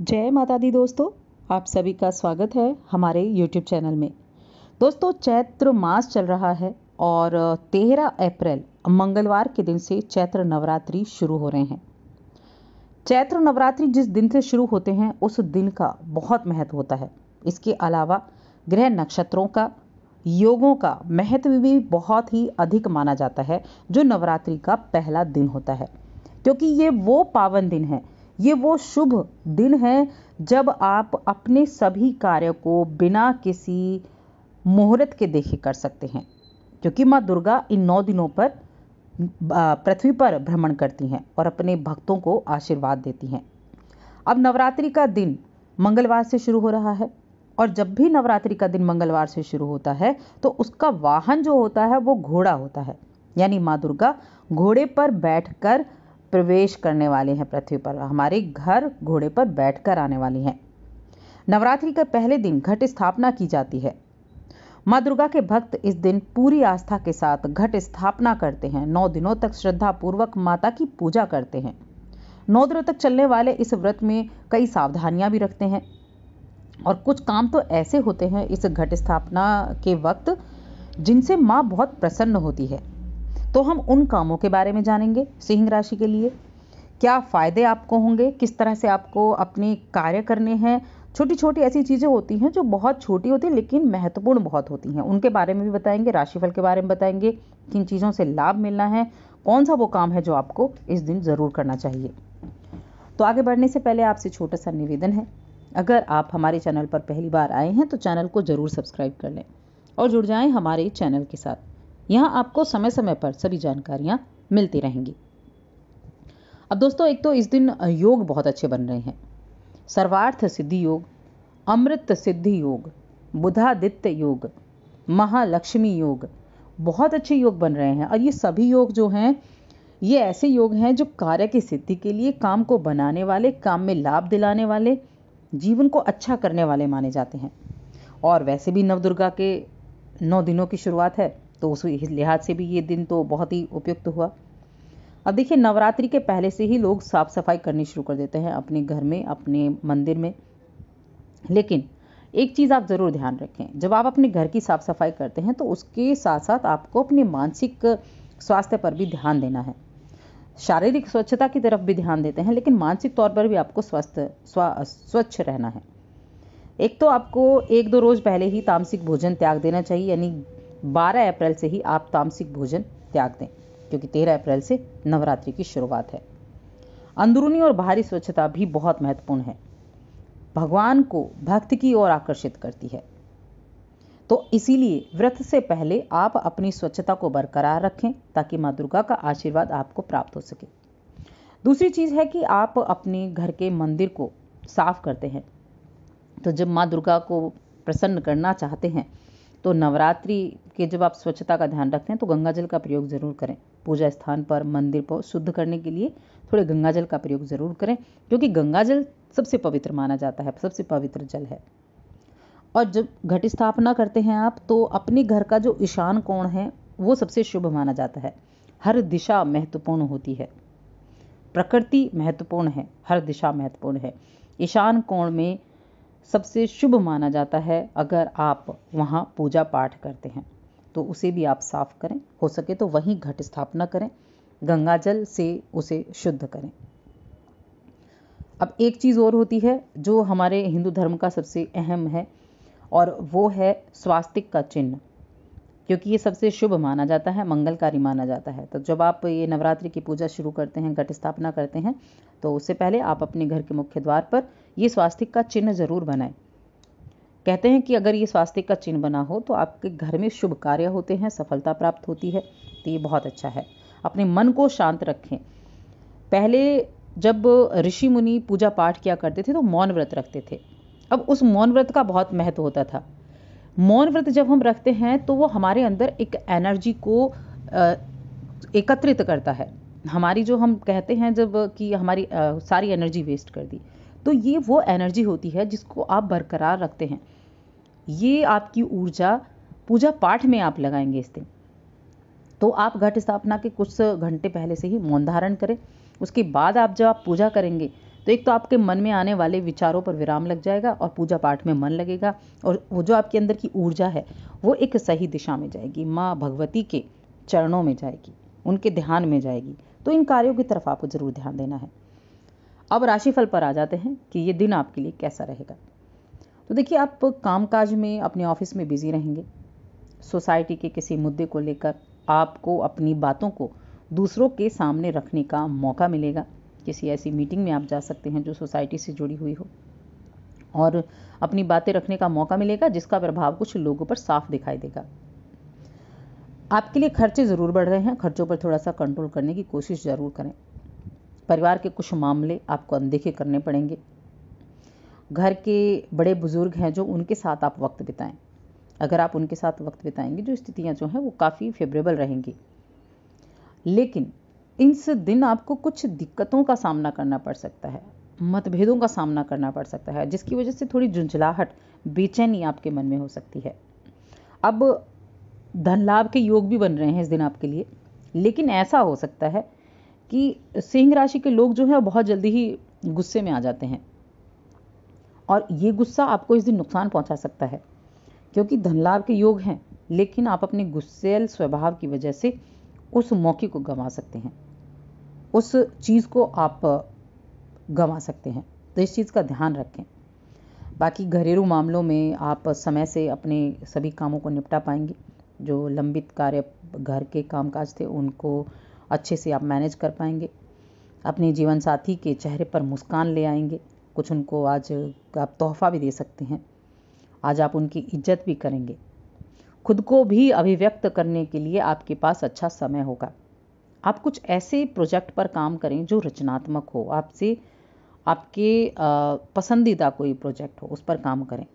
जय माता दी दोस्तों आप सभी का स्वागत है हमारे यूट्यूब चैनल में दोस्तों चैत्र मास चल रहा है और 13 अप्रैल मंगलवार के दिन से चैत्र नवरात्रि शुरू हो रहे हैं चैत्र नवरात्रि जिस दिन से शुरू होते हैं उस दिन का बहुत महत्व होता है इसके अलावा ग्रह नक्षत्रों का योगों का महत्व भी बहुत ही अधिक माना जाता है जो नवरात्रि का पहला दिन होता है क्योंकि ये वो पावन दिन है ये वो शुभ दिन है जब आप अपने सभी कार्य को बिना किसी मुहूर्त के देखे कर सकते हैं क्योंकि माँ दुर्गा इन नौ दिनों पर पृथ्वी पर भ्रमण करती हैं और अपने भक्तों को आशीर्वाद देती हैं अब नवरात्रि का दिन मंगलवार से शुरू हो रहा है और जब भी नवरात्रि का दिन मंगलवार से शुरू होता है तो उसका वाहन जो होता है वो घोड़ा होता है यानी माँ दुर्गा घोड़े पर बैठकर प्रवेश करने वाले हैं पृथ्वी पर हमारे घर घोड़े पर बैठकर आने वाली हैं नवरात्रि के पहले दिन घट स्थापना की जाती है माँ दुर्गा के भक्त इस दिन पूरी आस्था के साथ घट स्थापना करते हैं नौ दिनों तक श्रद्धा पूर्वक माता की पूजा करते हैं नौ दिनों तक चलने वाले इस व्रत में कई सावधानियां भी रखते हैं और कुछ काम तो ऐसे होते हैं इस घट स्थापना के वक्त जिनसे माँ बहुत प्रसन्न होती है तो हम उन कामों के बारे में जानेंगे सिंह राशि के लिए क्या फ़ायदे आपको होंगे किस तरह से आपको अपने कार्य करने हैं छोटी छोटी ऐसी चीज़ें होती हैं जो बहुत छोटी होती हैं लेकिन महत्वपूर्ण बहुत होती हैं उनके बारे में भी बताएंगे राशिफल के बारे में बताएंगे किन चीज़ों से लाभ मिलना है कौन सा वो काम है जो आपको इस दिन ज़रूर करना चाहिए तो आगे बढ़ने से पहले आपसे छोटा सा निवेदन है अगर आप हमारे चैनल पर पहली बार आए हैं तो चैनल को ज़रूर सब्सक्राइब कर लें और जुड़ जाएं हमारे चैनल के साथ यहाँ आपको समय समय पर सभी जानकारियाँ मिलती रहेंगी अब दोस्तों एक तो इस दिन योग बहुत अच्छे बन रहे हैं सर्वार्थ सिद्धि योग अमृत सिद्धि योग बुधादित्य योग महालक्ष्मी योग बहुत अच्छे योग बन रहे हैं और ये सभी योग जो हैं ये ऐसे योग हैं जो कार्य की सिद्धि के लिए काम को बनाने वाले काम में लाभ दिलाने वाले जीवन को अच्छा करने वाले माने जाते हैं और वैसे भी नवदुर्गा के नौ दिनों की शुरुआत है तो उस लिहाज से भी ये दिन तो बहुत ही उपयुक्त हुआ अब देखिए नवरात्रि के पहले से ही लोग साफ सफाई करनी शुरू कर देते हैं अपने घर में अपने मंदिर में लेकिन एक चीज़ आप ज़रूर ध्यान रखें जब आप अपने घर की साफ सफाई करते हैं तो उसके साथ साथ आपको अपने मानसिक स्वास्थ्य पर भी ध्यान देना है शारीरिक स्वच्छता की तरफ भी ध्यान देते हैं लेकिन मानसिक तौर पर भी आपको स्वस्थ स्वच्छ रहना है एक तो आपको एक दो रोज़ पहले ही तामसिक भोजन त्याग देना चाहिए यानी 12 अप्रैल से ही आप तामसिक भोजन त्याग दें क्योंकि 13 अप्रैल से नवरात्रि की शुरुआत है अंदरूनी और बाहरी स्वच्छता भी बहुत महत्वपूर्ण है भगवान को भक्त की ओर आकर्षित करती है तो इसीलिए व्रत से पहले आप अपनी स्वच्छता को बरकरार रखें ताकि माँ दुर्गा का आशीर्वाद आपको प्राप्त हो सके दूसरी चीज़ है कि आप अपने घर के मंदिर को साफ करते हैं तो जब माँ दुर्गा को प्रसन्न करना चाहते हैं तो नवरात्रि के जब आप स्वच्छता का ध्यान रखते हैं तो गंगा जल का प्रयोग ज़रूर करें पूजा स्थान पर मंदिर पर शुद्ध करने के लिए थोड़े गंगा जल का प्रयोग ज़रूर करें क्योंकि गंगा जल सबसे पवित्र माना जाता है सबसे पवित्र जल है और जब घट स्थापना करते हैं आप तो अपने घर का जो ईशान कोण है वो सबसे शुभ माना जाता है हर दिशा महत्वपूर्ण होती है प्रकृति महत्वपूर्ण है हर दिशा महत्वपूर्ण है ईशान कोण में सबसे शुभ माना जाता है अगर आप वहाँ पूजा पाठ करते हैं तो उसे भी आप साफ करें हो सके तो वहीं घट स्थापना करें गंगा जल से उसे शुद्ध करें अब एक चीज़ और होती है जो हमारे हिंदू धर्म का सबसे अहम है और वो है स्वास्तिक का चिन्ह क्योंकि ये सबसे शुभ माना जाता है मंगलकारी माना जाता है तो जब आप ये नवरात्रि की पूजा शुरू करते हैं घट स्थापना करते हैं तो उससे पहले आप अपने घर के मुख्य द्वार पर ये स्वास्तिक का चिन्ह ज़रूर बनाए कहते हैं कि अगर ये स्वास्तिक का चिन्ह बना हो तो आपके घर में शुभ कार्य होते हैं सफलता प्राप्त होती है तो ये बहुत अच्छा है अपने मन को शांत रखें पहले जब ऋषि मुनि पूजा पाठ किया करते थे तो मौन व्रत रखते थे अब उस मौन व्रत का बहुत महत्व होता था मौन व्रत जब हम रखते हैं तो वो हमारे अंदर एक एनर्जी को एकत्रित करता है हमारी जो हम कहते हैं जब कि हमारी सारी एनर्जी वेस्ट कर दी तो ये वो एनर्जी होती है जिसको आप बरकरार रखते हैं ये आपकी ऊर्जा पूजा पाठ में आप लगाएंगे इस दिन तो आप घट स्थापना के कुछ घंटे पहले से ही मौन धारण करें उसके बाद आप जब आप पूजा करेंगे तो एक तो आपके मन में आने वाले विचारों पर विराम लग जाएगा और पूजा पाठ में मन लगेगा और वो जो आपके अंदर की ऊर्जा है वो एक सही दिशा में जाएगी माँ भगवती के चरणों में जाएगी उनके ध्यान में जाएगी तो इन कार्यों की तरफ आपको ज़रूर ध्यान देना है अब राशिफल पर आ जाते हैं कि ये दिन आपके लिए कैसा रहेगा तो देखिए आप कामकाज में अपने ऑफिस में बिजी रहेंगे सोसाइटी के किसी मुद्दे को लेकर आपको अपनी बातों को दूसरों के सामने रखने का मौका मिलेगा किसी ऐसी मीटिंग में आप जा सकते हैं जो सोसाइटी से जुड़ी हुई हो और अपनी बातें रखने का मौका मिलेगा जिसका प्रभाव कुछ लोगों पर साफ दिखाई देगा आपके लिए खर्चे ज़रूर बढ़ रहे हैं खर्चों पर थोड़ा सा कंट्रोल करने की कोशिश ज़रूर करें परिवार के कुछ मामले आपको अनदेखे करने पड़ेंगे घर के बड़े बुजुर्ग हैं जो उनके साथ आप वक्त बिताएं अगर आप उनके साथ वक्त बिताएंगे जो स्थितियां जो हैं वो काफ़ी फेवरेबल रहेंगी लेकिन इस दिन आपको कुछ दिक्कतों का सामना करना पड़ सकता है मतभेदों का सामना करना पड़ सकता है जिसकी वजह से थोड़ी झुंझलाहट बेचैनी आपके मन में हो सकती है अब धन लाभ के योग भी बन रहे हैं इस दिन आपके लिए लेकिन ऐसा हो सकता है कि सिंह राशि के लोग जो हैं बहुत जल्दी ही गुस्से में आ जाते हैं और ये गुस्सा आपको इस दिन नुकसान पहुंचा सकता है क्योंकि लाभ के योग हैं लेकिन आप अपने गुस्सेल स्वभाव की वजह से उस मौके को गंवा सकते हैं उस चीज़ को आप गंवा सकते हैं तो इस चीज़ का ध्यान रखें बाकी घरेलू मामलों में आप समय से अपने सभी कामों को निपटा पाएंगे जो लंबित कार्य घर के कामकाज थे उनको अच्छे से आप मैनेज कर पाएंगे अपने जीवन साथी के चेहरे पर मुस्कान ले आएंगे कुछ उनको आज आप तोहफा भी दे सकते हैं आज आप उनकी इज्जत भी करेंगे खुद को भी अभिव्यक्त करने के लिए आपके पास अच्छा समय होगा आप कुछ ऐसे प्रोजेक्ट पर काम करें जो रचनात्मक हो आपसे आपके पसंदीदा कोई प्रोजेक्ट हो उस पर काम करें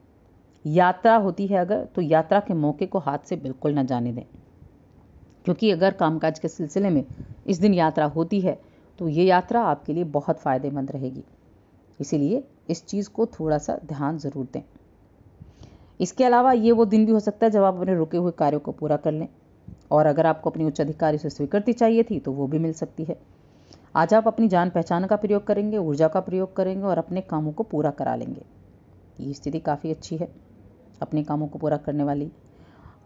यात्रा होती है अगर तो यात्रा के मौके को हाथ से बिल्कुल ना जाने दें क्योंकि अगर कामकाज के सिलसिले में इस दिन यात्रा होती है तो ये यात्रा आपके लिए बहुत फ़ायदेमंद रहेगी इसीलिए इस चीज़ को थोड़ा सा ध्यान ज़रूर दें इसके अलावा ये वो दिन भी हो सकता है जब आप अपने रुके हुए कार्यों को पूरा कर लें और अगर आपको अपने उच्च अधिकारी से स्वीकृति चाहिए थी तो वो भी मिल सकती है आज आप अपनी जान पहचान का प्रयोग करेंगे ऊर्जा का प्रयोग करेंगे और अपने कामों को पूरा करा लेंगे ये स्थिति काफ़ी अच्छी है अपने कामों को पूरा करने वाली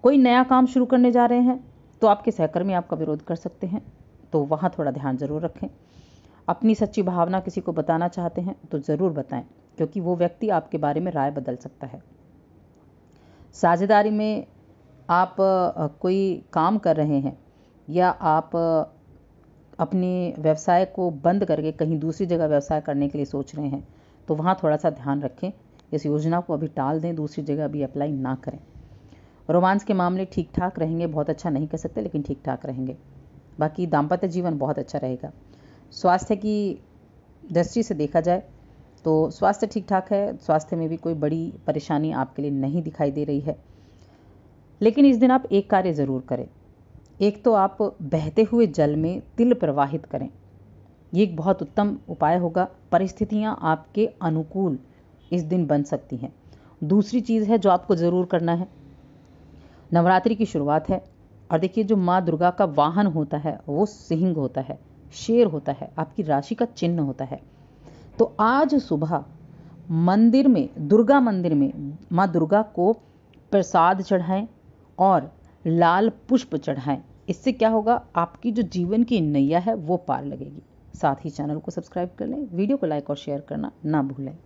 कोई नया काम शुरू करने जा रहे हैं तो आपके सहकर्मी आपका विरोध कर सकते हैं तो वहाँ थोड़ा ध्यान ज़रूर रखें अपनी सच्ची भावना किसी को बताना चाहते हैं तो ज़रूर बताएं क्योंकि वो व्यक्ति आपके बारे में राय बदल सकता है साझेदारी में आप कोई काम कर रहे हैं या आप अपने व्यवसाय को बंद करके कहीं दूसरी जगह व्यवसाय करने के लिए सोच रहे हैं तो वहाँ थोड़ा सा ध्यान रखें इस योजना को अभी टाल दें दूसरी जगह अभी अप्लाई ना करें रोमांस के मामले ठीक ठाक रहेंगे बहुत अच्छा नहीं कह सकते लेकिन ठीक ठाक रहेंगे बाकी दाम्पत्य जीवन बहुत अच्छा रहेगा स्वास्थ्य की दृष्टि से देखा जाए तो स्वास्थ्य ठीक ठाक है स्वास्थ्य में भी कोई बड़ी परेशानी आपके लिए नहीं दिखाई दे रही है लेकिन इस दिन आप एक कार्य ज़रूर करें एक तो आप बहते हुए जल में तिल प्रवाहित करें ये एक बहुत उत्तम उपाय होगा परिस्थितियाँ आपके अनुकूल इस दिन बन सकती हैं दूसरी चीज़ है जो आपको ज़रूर करना है नवरात्रि की शुरुआत है और देखिए जो माँ दुर्गा का वाहन होता है वो सिंह होता है शेर होता है आपकी राशि का चिन्ह होता है तो आज सुबह मंदिर में दुर्गा मंदिर में माँ दुर्गा को प्रसाद चढ़ाएं और लाल पुष्प चढ़ाएं इससे क्या होगा आपकी जो जीवन की नैया है वो पार लगेगी साथ ही चैनल को सब्सक्राइब कर लें वीडियो को लाइक और शेयर करना ना भूलें